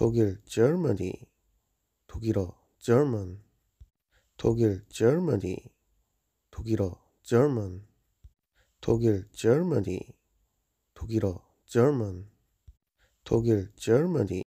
독일 Germany 독일어 German 독일 Germany 독일어 German 독일 Germany 독일어 German 독일 Germany